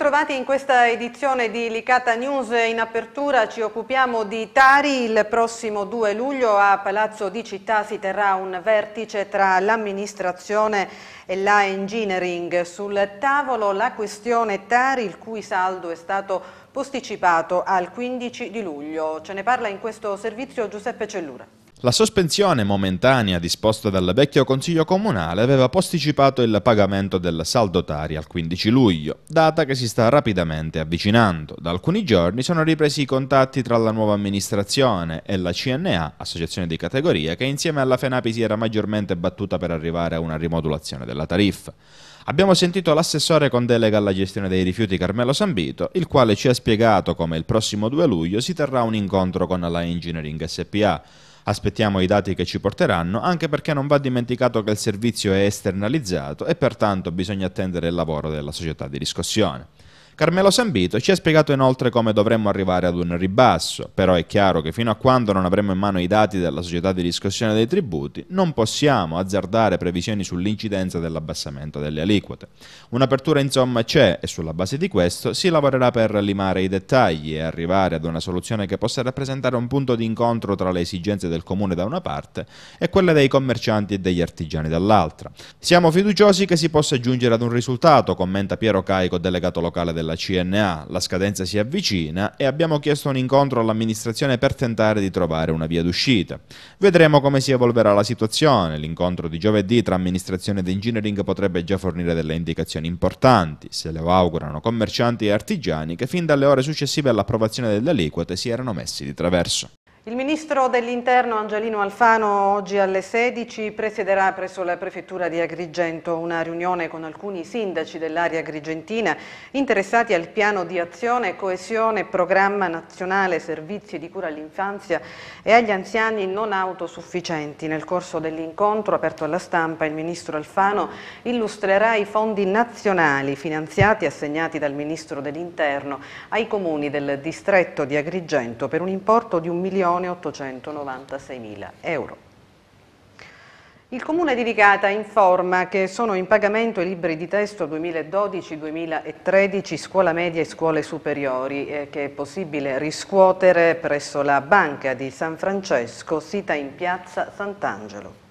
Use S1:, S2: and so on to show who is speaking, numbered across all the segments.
S1: ritrovati in questa edizione di Licata News. In apertura ci occupiamo di Tari. Il prossimo 2 luglio a Palazzo di Città si terrà un vertice tra l'amministrazione e la engineering. Sul tavolo la questione Tari, il cui saldo è stato posticipato al 15 di luglio. Ce ne parla in questo servizio Giuseppe Cellura.
S2: La sospensione momentanea disposta dal vecchio Consiglio Comunale aveva posticipato il pagamento del saldo Tari al 15 luglio, data che si sta rapidamente avvicinando. Da alcuni giorni sono ripresi i contatti tra la nuova amministrazione e la CNA, associazione di categoria, che insieme alla FENAPI si era maggiormente battuta per arrivare a una rimodulazione della tariffa. Abbiamo sentito l'assessore con delega alla gestione dei rifiuti Carmelo Sambito, il quale ci ha spiegato come il prossimo 2 luglio si terrà un incontro con la Engineering SPA Aspettiamo i dati che ci porteranno, anche perché non va dimenticato che il servizio è esternalizzato e pertanto bisogna attendere il lavoro della società di riscossione. Carmelo Sambito ci ha spiegato inoltre come dovremmo arrivare ad un ribasso, però è chiaro che fino a quando non avremo in mano i dati della società di riscossione dei tributi non possiamo azzardare previsioni sull'incidenza dell'abbassamento delle aliquote. Un'apertura insomma c'è e sulla base di questo si lavorerà per limare i dettagli e arrivare ad una soluzione che possa rappresentare un punto di incontro tra le esigenze del comune da una parte e quelle dei commercianti e degli artigiani dall'altra. Siamo fiduciosi che si possa giungere ad un risultato, commenta Piero Caico, delegato locale della della CNA, la scadenza si avvicina e abbiamo chiesto un incontro all'amministrazione per tentare di trovare una via d'uscita. Vedremo come si evolverà la situazione, l'incontro di giovedì tra amministrazione ed engineering potrebbe già fornire delle indicazioni importanti, se le augurano commercianti e artigiani che fin dalle ore successive all'approvazione delle aliquote si erano messi di traverso.
S1: Il ministro dell'interno Angelino Alfano oggi alle 16 presiederà presso la prefettura di Agrigento una riunione con alcuni sindaci dell'area agrigentina interessati al piano di azione, coesione, programma nazionale servizi di cura all'infanzia e agli anziani non autosufficienti. Nel corso dell'incontro aperto alla stampa il ministro Alfano illustrerà i fondi nazionali finanziati e assegnati dal ministro dell'interno ai comuni del distretto di Agrigento per un importo di un milione 1.896.000 euro. Il Comune di Ricata informa che sono in pagamento i libri di testo 2012-2013 scuola media e scuole superiori che è possibile riscuotere presso la Banca di San Francesco sita in piazza Sant'Angelo.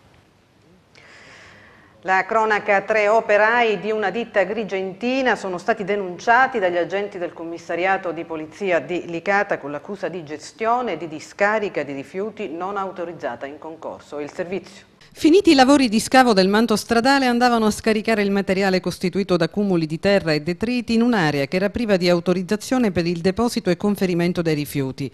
S1: La cronaca, tre operai di una ditta grigentina sono stati denunciati dagli agenti del commissariato di polizia di Licata con l'accusa di gestione e di discarica di rifiuti non autorizzata in concorso. Il servizio. Finiti i lavori di scavo del manto stradale andavano a scaricare il materiale costituito da cumuli di terra e detriti in un'area che era priva di autorizzazione per il deposito e conferimento dei rifiuti.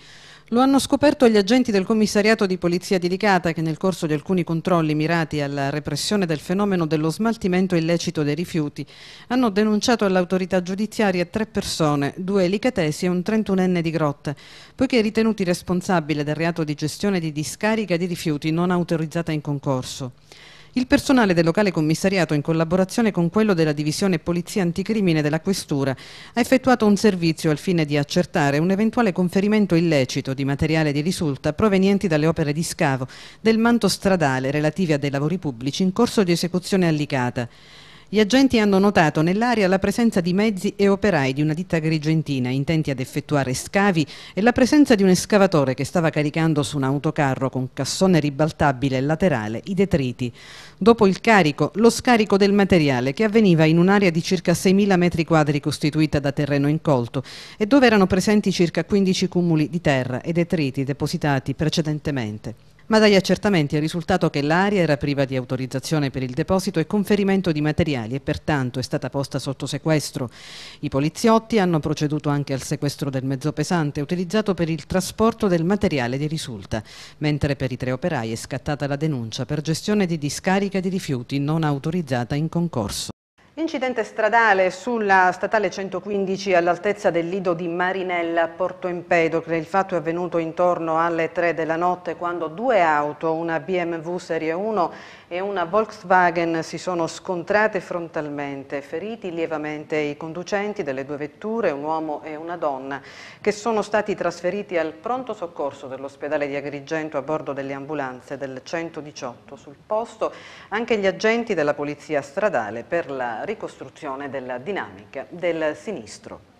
S1: Lo hanno scoperto gli agenti del commissariato di polizia di Licata che nel corso di alcuni controlli mirati alla repressione del fenomeno dello smaltimento illecito dei rifiuti hanno denunciato all'autorità giudiziaria tre persone, due licatesi e un 31enne di grotta, poiché ritenuti responsabili del reato di gestione di discarica di rifiuti non autorizzata in concorso. Il personale del locale commissariato, in collaborazione con quello della divisione Polizia Anticrimine della Questura, ha effettuato un servizio al fine di accertare un eventuale conferimento illecito di materiale di risulta provenienti dalle opere di scavo del manto stradale relativi a dei lavori pubblici in corso di esecuzione a gli agenti hanno notato nell'area la presenza di mezzi e operai di una ditta grigentina intenti ad effettuare scavi e la presenza di un escavatore che stava caricando su un autocarro con cassone ribaltabile laterale i detriti. Dopo il carico, lo scarico del materiale che avveniva in un'area di circa 6.000 metri quadri costituita da terreno incolto e dove erano presenti circa 15 cumuli di terra e detriti depositati precedentemente. Ma dagli accertamenti è risultato che l'area era priva di autorizzazione per il deposito e conferimento di materiali e pertanto è stata posta sotto sequestro. I poliziotti hanno proceduto anche al sequestro del mezzo pesante utilizzato per il trasporto del materiale di risulta, mentre per i tre operai è scattata la denuncia per gestione di discarica di rifiuti non autorizzata in concorso. Incidente stradale sulla statale 115 all'altezza del lido di Marinella, Porto Empedocle. Il fatto è avvenuto intorno alle 3 della notte quando due auto, una BMW Serie 1 e una Volkswagen si sono scontrate frontalmente, feriti lievemente i conducenti delle due vetture, un uomo e una donna, che sono stati trasferiti al pronto soccorso dell'ospedale di Agrigento a bordo delle ambulanze del 118. Sul posto anche gli agenti della polizia stradale per la ricostruzione della dinamica del sinistro.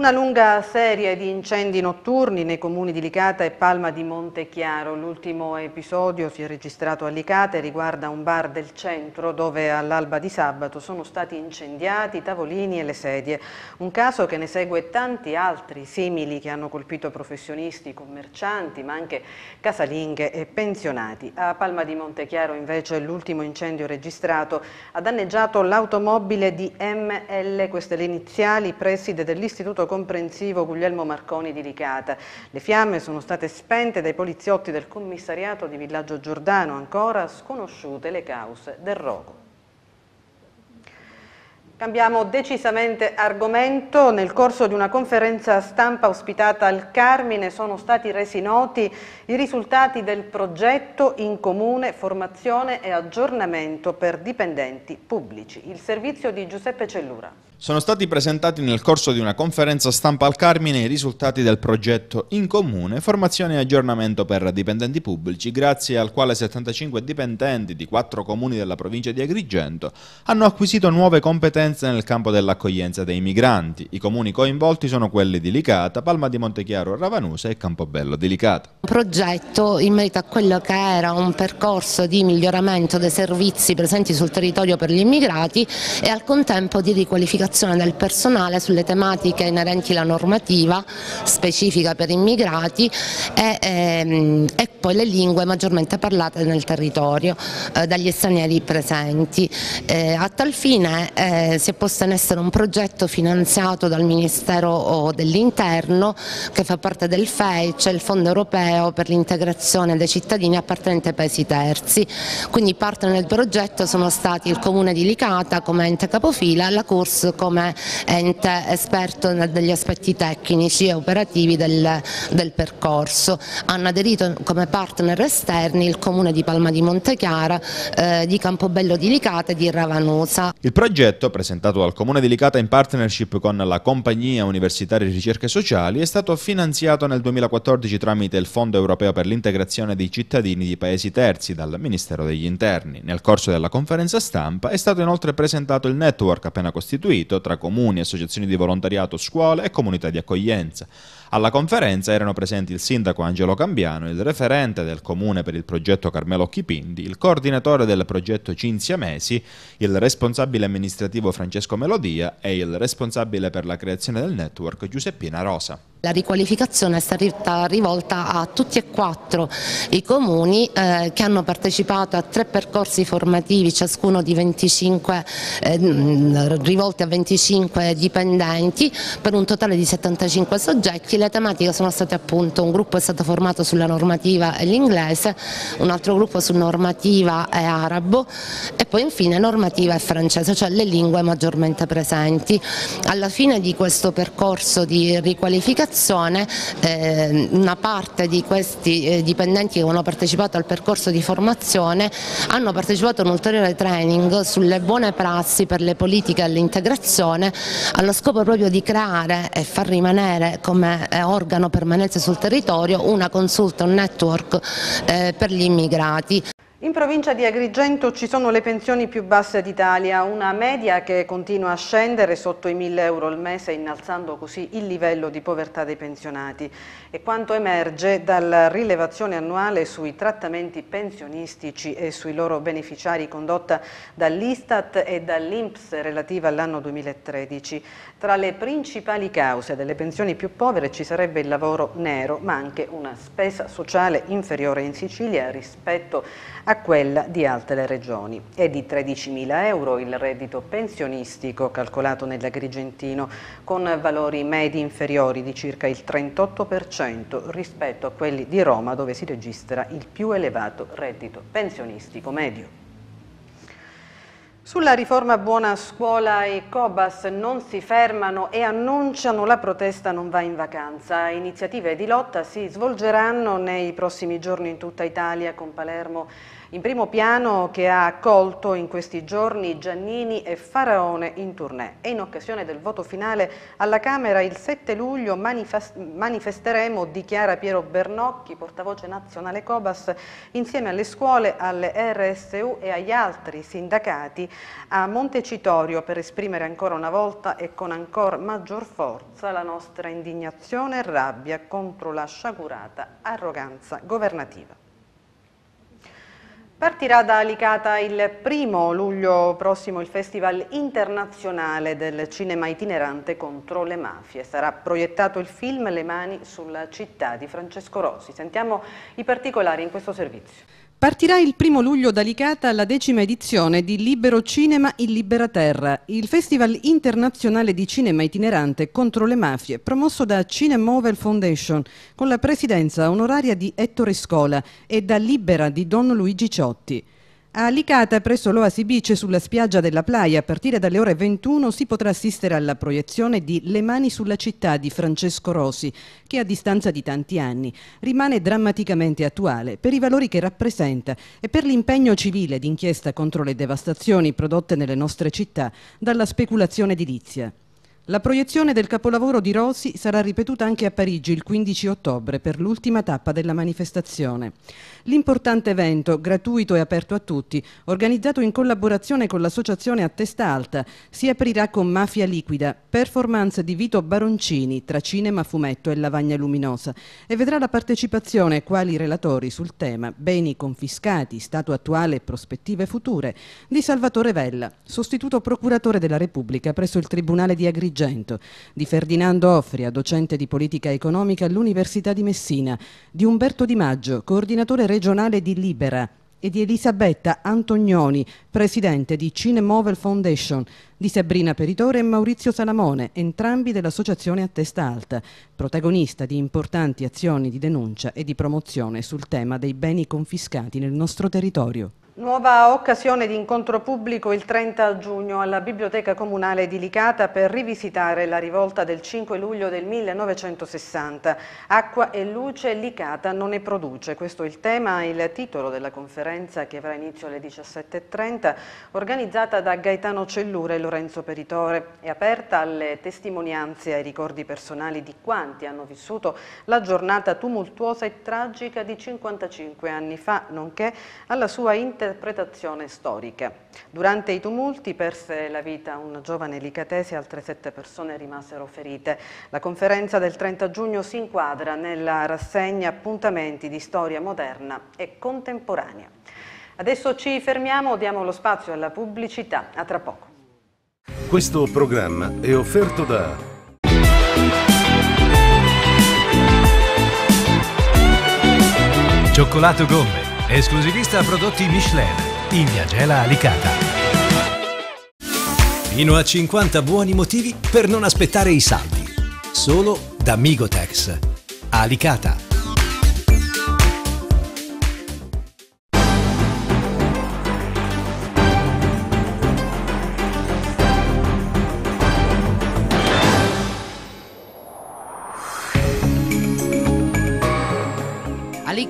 S1: Una lunga serie di incendi notturni nei comuni di Licata e Palma di Montechiaro. L'ultimo episodio si è registrato a Licata e riguarda un bar del centro dove all'alba di sabato sono stati incendiati i tavolini e le sedie. Un caso che ne segue tanti altri simili che hanno colpito professionisti, commercianti, ma anche casalinghe e pensionati. A Palma di Montechiaro invece l'ultimo incendio registrato ha danneggiato l'automobile di ML, queste le iniziali, preside dell'Istituto comprensivo Guglielmo Marconi di Licata. Le fiamme sono state spente dai poliziotti del commissariato di Villaggio Giordano, ancora sconosciute le cause del rogo. Cambiamo decisamente argomento. Nel corso di una conferenza stampa ospitata al Carmine sono stati resi noti i risultati del progetto in comune formazione e aggiornamento per dipendenti pubblici. Il servizio di Giuseppe Cellura.
S2: Sono stati presentati nel corso di una conferenza stampa al Carmine i risultati del progetto In Comune Formazione e aggiornamento per dipendenti pubblici, grazie al quale 75 dipendenti di quattro comuni della provincia di Agrigento hanno acquisito nuove competenze nel campo dell'accoglienza dei migranti. I comuni coinvolti sono quelli di Licata, Palma di Montechiaro, Ravanusa e Campobello di Licata.
S3: Un progetto in merito a quello che era un percorso di miglioramento dei servizi presenti sul territorio per gli immigrati e al contempo di riqualificazione formazione del personale sulle tematiche inerenti alla normativa specifica per immigrati e, ehm, e poi le lingue maggiormente parlate nel territorio eh, dagli stranieri presenti. Eh, a tal fine eh, si è posto in essere un progetto finanziato dal Ministero dell'Interno che fa parte del FEI, cioè il Fondo Europeo per l'integrazione dei cittadini appartenenti ai paesi terzi. Quindi parte del progetto sono stati il Comune di Licata come ente capofila, la Corso come ente esperto negli aspetti tecnici e operativi del, del percorso. Hanno aderito come partner esterni il comune di Palma di Montechiara, eh, di Campobello di Licata e di Ravanusa.
S2: Il progetto, presentato dal comune di Licata in partnership con la Compagnia Universitaria di Ricerche Sociali, è stato finanziato nel 2014 tramite il Fondo Europeo per l'integrazione dei cittadini di paesi terzi dal Ministero degli Interni. Nel corso della conferenza stampa è stato inoltre presentato il network appena costituito distribuito tra comuni, associazioni di volontariato, scuole e comunità di accoglienza. Alla conferenza erano presenti il sindaco Angelo Cambiano, il referente del comune per il progetto Carmelo Chipindi, il coordinatore del progetto Cinzia Mesi, il responsabile amministrativo Francesco Melodia e il responsabile per la creazione del network Giuseppina Rosa.
S3: La riqualificazione è stata rivolta a tutti e quattro i comuni eh, che hanno partecipato a tre percorsi formativi, ciascuno di 25, eh, rivolti a 25 dipendenti, per un totale di 75 soggetti. Le tematiche sono state appunto, un gruppo è stato formato sulla normativa e l'inglese, un altro gruppo su normativa e arabo e poi infine normativa e francese, cioè le lingue maggiormente presenti. Alla fine di questo percorso di riqualificazione formazione eh, una parte di questi eh, dipendenti che avevano partecipato al percorso di formazione hanno partecipato a un ulteriore training sulle buone prassi per le politiche e l'integrazione allo scopo proprio di creare e far rimanere come eh, organo permanenza sul territorio una consulta, un network eh, per gli immigrati.
S1: In provincia di Agrigento ci sono le pensioni più basse d'Italia, una media che continua a scendere sotto i 1000 euro al mese, innalzando così il livello di povertà dei pensionati. E quanto emerge dalla rilevazione annuale sui trattamenti pensionistici e sui loro beneficiari condotta dall'Istat e dall'Inps relativa all'anno 2013. Tra le principali cause delle pensioni più povere ci sarebbe il lavoro nero, ma anche una spesa sociale inferiore in Sicilia rispetto a a quella di altre regioni. È di 13.000 euro il reddito pensionistico calcolato nell'Agrigentino, con valori medi inferiori di circa il 38% rispetto a quelli di Roma, dove si registra il più elevato reddito pensionistico medio. Sulla riforma Buona Scuola i Cobas non si fermano e annunciano la protesta non va in vacanza. Iniziative di lotta si svolgeranno nei prossimi giorni in tutta Italia con Palermo in primo piano che ha accolto in questi giorni Giannini e Faraone in tournée e in occasione del voto finale alla Camera il 7 luglio manifesteremo, dichiara Piero Bernocchi, portavoce nazionale Cobas, insieme alle scuole, alle RSU e agli altri sindacati a Montecitorio per esprimere ancora una volta e con ancora maggior forza la nostra indignazione e rabbia contro la sciagurata arroganza governativa. Partirà da Alicata il primo luglio prossimo il Festival internazionale del cinema itinerante contro le mafie. Sarà proiettato il film Le mani sulla città di Francesco Rossi. Sentiamo i particolari in questo servizio. Partirà il primo luglio da Licata la decima edizione di Libero Cinema in Libera Terra, il festival internazionale di cinema itinerante contro le mafie, promosso da Cinemovel Foundation, con la presidenza onoraria di Ettore Scola e da Libera di Don Luigi Ciotti. A Alicata, presso l'Oasi Beach, sulla spiaggia della Playa, a partire dalle ore 21 si potrà assistere alla proiezione di Le mani sulla città di Francesco Rosi, che a distanza di tanti anni rimane drammaticamente attuale per i valori che rappresenta e per l'impegno civile d'inchiesta contro le devastazioni prodotte nelle nostre città dalla speculazione edilizia. La proiezione del capolavoro di Rossi sarà ripetuta anche a Parigi il 15 ottobre per l'ultima tappa della manifestazione. L'importante evento, gratuito e aperto a tutti, organizzato in collaborazione con l'associazione a testa alta, si aprirà con Mafia Liquida, performance di Vito Baroncini tra cinema, fumetto e lavagna luminosa e vedrà la partecipazione quali relatori sul tema beni confiscati, stato attuale e prospettive future di Salvatore Vella, sostituto procuratore della Repubblica presso il Tribunale di Agrigento Agrigento, di Ferdinando Offria, docente di politica economica all'Università di Messina, di Umberto Di Maggio, coordinatore regionale di Libera, e di Elisabetta Antonioni, presidente di Cinemovel Foundation, di Sabrina Peritore e Maurizio Salamone, entrambi dell'associazione a testa alta, protagonista di importanti azioni di denuncia e di promozione sul tema dei beni confiscati nel nostro territorio. Nuova occasione di incontro pubblico il 30 giugno alla Biblioteca Comunale di Licata per rivisitare la rivolta del 5 luglio del 1960. Acqua e luce Licata non ne produce. Questo è il tema e il titolo della conferenza che avrà inizio alle 17.30 organizzata da Gaetano Cellure e Lorenzo Peritore e aperta alle testimonianze e ai ricordi personali di quanti hanno vissuto la giornata tumultuosa e tragica di 55 anni fa, nonché alla sua interazione interpretazione storica. Durante i tumulti perse la vita un giovane licatese e altre sette persone rimasero ferite. La conferenza del 30 giugno si inquadra nella rassegna Appuntamenti di storia moderna e contemporanea. Adesso ci fermiamo, diamo lo spazio alla pubblicità. A tra poco.
S2: Questo programma è offerto da Cioccolato Gomez esclusivista prodotti Michelin, in via Gela Alicata. Fino a 50 buoni motivi per non aspettare i saldi. Solo da Migotex. Alicata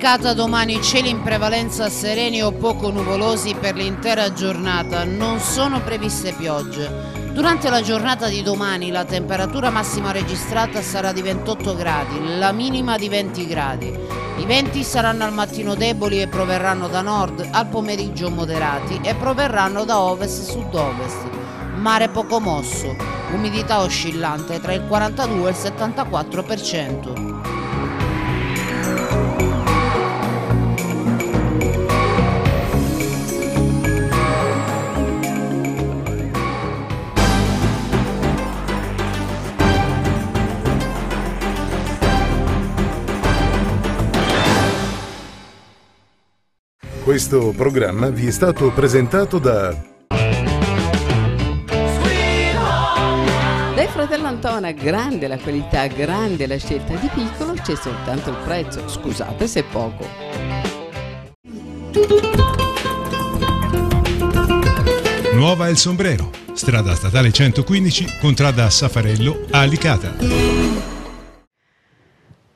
S3: giornicata domani cieli in prevalenza sereni o poco nuvolosi per l'intera giornata, non sono previste piogge. Durante la giornata di domani la temperatura massima registrata sarà di 28 gradi, la minima di 20 gradi. I venti saranno al mattino deboli e proverranno da nord, al pomeriggio moderati e proverranno da ovest-sud-ovest. Mare poco mosso, umidità oscillante tra il 42 e il 74%.
S1: Questo programma vi è stato presentato da Dai fratello Antona, grande la qualità, grande la scelta di piccolo, c'è soltanto il prezzo, scusate se è
S2: poco. Nuova El Sombrero, strada statale 115, contrada Safarello, Alicata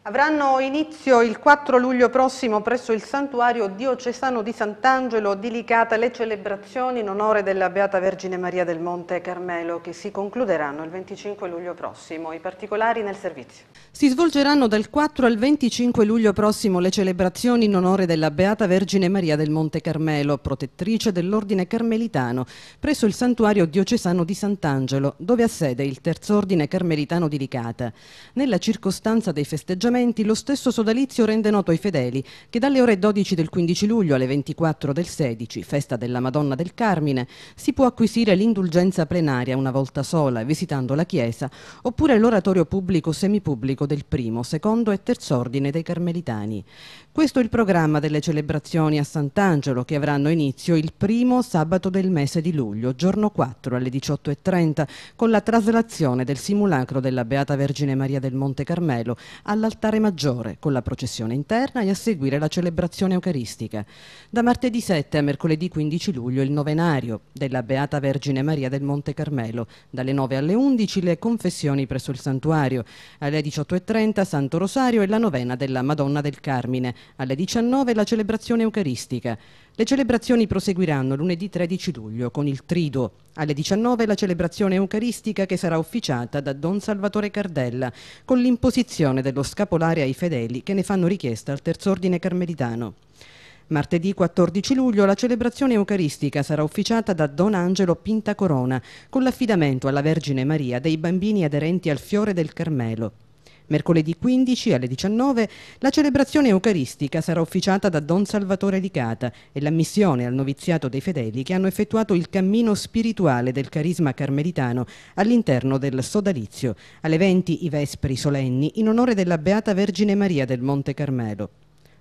S1: avranno inizio il 4 luglio prossimo presso il santuario diocesano di Sant'Angelo di Licata le celebrazioni in onore della Beata Vergine Maria del Monte Carmelo che si concluderanno il 25 luglio prossimo. I particolari nel servizio. Si svolgeranno dal 4 al 25 luglio prossimo le celebrazioni in onore della Beata Vergine Maria del Monte Carmelo, protettrice dell'ordine carmelitano, presso il santuario diocesano di Sant'Angelo, dove ha sede il terzo ordine carmelitano di Licata. Nella circostanza dei festeggiamenti appuntamenti, lo stesso sodalizio rende noto ai fedeli che dalle ore 12 del 15 luglio alle 24 del 16, festa della Madonna del Carmine, si può acquisire l'indulgenza plenaria una volta sola visitando la chiesa oppure l'oratorio pubblico semipubblico del primo, secondo e terzo ordine dei Carmelitani. Questo è il programma delle celebrazioni a Sant'Angelo che avranno inizio il primo sabato del mese di luglio, giorno 4 alle 18.30, con la traslazione del simulacro della Beata Vergine Maria del Monte Carmelo all'altare all'altare maggiore con la processione interna e a seguire la celebrazione eucaristica. Da martedì 7 a mercoledì 15 luglio il novenario della Beata Vergine Maria del Monte Carmelo, dalle 9 alle 11 le confessioni presso il santuario, alle 18.30 Santo Rosario e la novena della Madonna del Carmine, alle 19 la celebrazione eucaristica. Le celebrazioni proseguiranno lunedì 13 luglio con il Trido. Alle 19 la celebrazione eucaristica che sarà officiata da Don Salvatore Cardella con l'imposizione dello scapolare ai fedeli che ne fanno richiesta al Terzo Ordine carmelitano. Martedì 14 luglio la celebrazione eucaristica sarà officiata da Don Angelo Pinta Corona con l'affidamento alla Vergine Maria dei bambini aderenti al Fiore del Carmelo. Mercoledì 15 alle 19 la celebrazione eucaristica sarà officiata da Don Salvatore Licata e l'ammissione al noviziato dei fedeli che hanno effettuato il cammino spirituale del carisma carmelitano all'interno del sodalizio. Alle 20 i Vespri solenni in onore della Beata Vergine Maria del Monte Carmelo.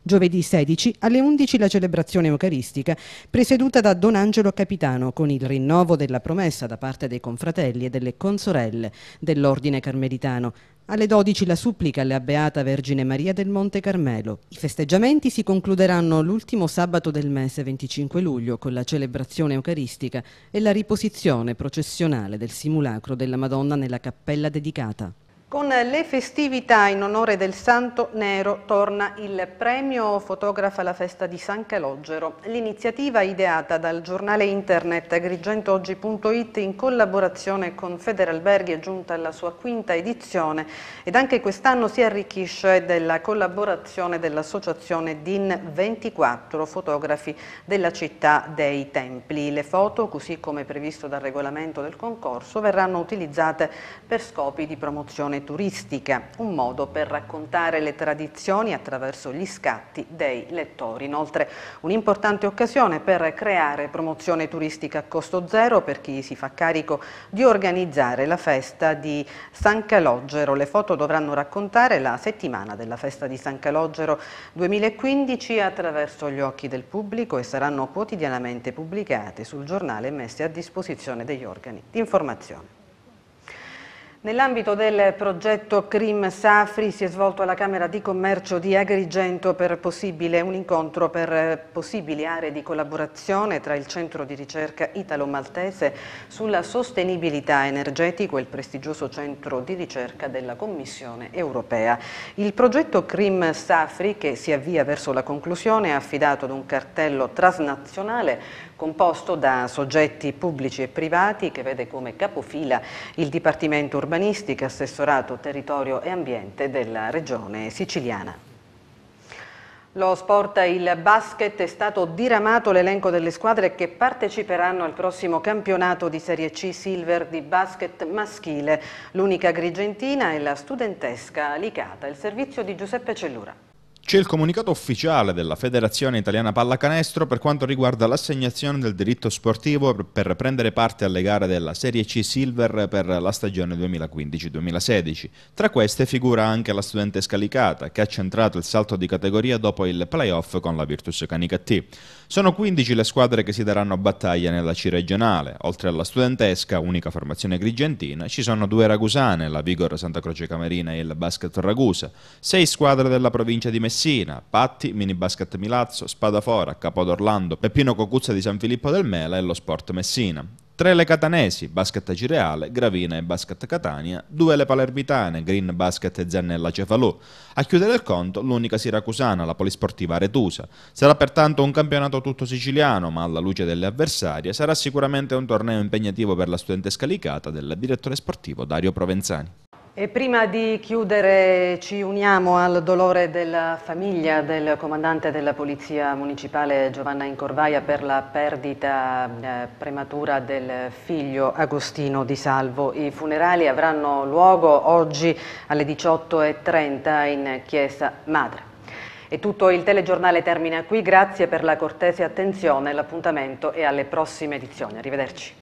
S1: Giovedì 16 alle 11 la celebrazione eucaristica, presieduta da Don Angelo Capitano, con il rinnovo della promessa da parte dei confratelli e delle consorelle dell'Ordine Carmelitano. Alle 12 la supplica alla Beata Vergine Maria del Monte Carmelo. I festeggiamenti si concluderanno l'ultimo sabato del mese 25 luglio con la celebrazione eucaristica e la riposizione processionale del simulacro della Madonna nella cappella dedicata. Con le festività in onore del Santo Nero torna il premio Fotografa alla festa di San Calogero. L'iniziativa ideata dal giornale internet agrigentoggi.it in collaborazione con Federalberghi è giunta alla sua quinta edizione ed anche quest'anno si arricchisce della collaborazione dell'associazione DIN 24, fotografi della città dei templi. Le foto, così come previsto dal regolamento del concorso, verranno utilizzate per scopi di promozione turistica, un modo per raccontare le tradizioni attraverso gli scatti dei lettori. Inoltre un'importante occasione per creare promozione turistica a costo zero per chi si fa carico di organizzare la festa di San Calogero. Le foto dovranno raccontare la settimana della festa di San Calogero 2015 attraverso gli occhi del pubblico e saranno quotidianamente pubblicate sul giornale e messe a disposizione degli organi di informazione. Nell'ambito del progetto CRIM Safri si è svolto alla Camera di Commercio di Agrigento per possibile un incontro per possibili aree di collaborazione tra il Centro di ricerca Italo-Maltese sulla sostenibilità energetica e il prestigioso centro di ricerca della Commissione europea. Il progetto CRIM Safri, che si avvia verso la conclusione, è affidato ad un cartello transnazionale composto da soggetti pubblici e privati che vede come capofila il Dipartimento Urbanistica, Assessorato Territorio e Ambiente della Regione Siciliana. Lo sport e il basket è stato diramato l'elenco delle squadre che parteciperanno al prossimo campionato di Serie C Silver di basket maschile. L'unica grigentina è la studentesca Licata, il servizio di Giuseppe Cellura.
S2: C'è il comunicato ufficiale della Federazione Italiana Pallacanestro per quanto riguarda l'assegnazione del diritto sportivo per prendere parte alle gare della Serie C Silver per la stagione 2015-2016. Tra queste figura anche la studentesca Licata, che ha centrato il salto di categoria dopo il playoff con la Virtus Canica T. Sono 15 le squadre che si daranno battaglia nella C regionale. Oltre alla studentesca, unica formazione grigentina, ci sono due ragusane, la Vigor Santa Croce Camerina e il Basket Ragusa, sei squadre della provincia di Messina Messina, Patti, Mini Basket Milazzo, Spadafora, Capodorlando, Peppino Cocuzza di San Filippo del Mela e lo Sport Messina. 3 le catanesi, basket Cireale, Gravina e basket Catania, 2 le palermitane, Green Basket e Zannella Cefalù. A chiudere il conto l'unica siracusana, la polisportiva Retusa. Sarà pertanto un campionato tutto siciliano, ma alla luce delle avversarie sarà sicuramente un torneo impegnativo per la studentesca licata del direttore sportivo Dario Provenzani.
S1: E prima di chiudere ci uniamo al dolore della famiglia del comandante della Polizia Municipale Giovanna Incorvaia per la perdita eh, prematura del figlio Agostino Di Salvo. I funerali avranno luogo oggi alle 18.30 in Chiesa Madre. E tutto il telegiornale termina qui, grazie per la cortese attenzione, l'appuntamento e alle prossime edizioni. Arrivederci.